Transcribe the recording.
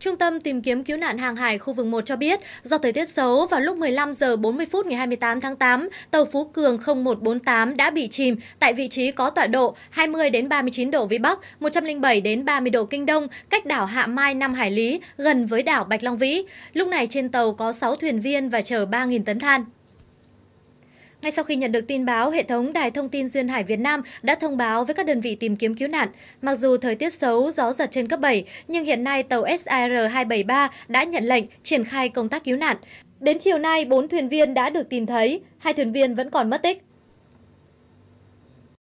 Trung tâm tìm kiếm cứu nạn hàng hải khu vực 1 cho biết, do thời tiết xấu vào lúc 15 giờ 40 phút ngày 28 tháng 8, tàu Phú Cường 0148 đã bị chìm tại vị trí có tọa độ 20 đến 39 độ vĩ Bắc, 107 đến 30 độ kinh Đông, cách đảo Hạ Mai 5 hải lý, gần với đảo Bạch Long Vĩ. Lúc này trên tàu có 6 thuyền viên và chở 3.000 tấn than. Ngay sau khi nhận được tin báo, hệ thống Đài Thông tin Duyên Hải Việt Nam đã thông báo với các đơn vị tìm kiếm cứu nạn. Mặc dù thời tiết xấu, gió giật trên cấp 7, nhưng hiện nay tàu SAR-273 đã nhận lệnh triển khai công tác cứu nạn. Đến chiều nay, 4 thuyền viên đã được tìm thấy, hai thuyền viên vẫn còn mất tích.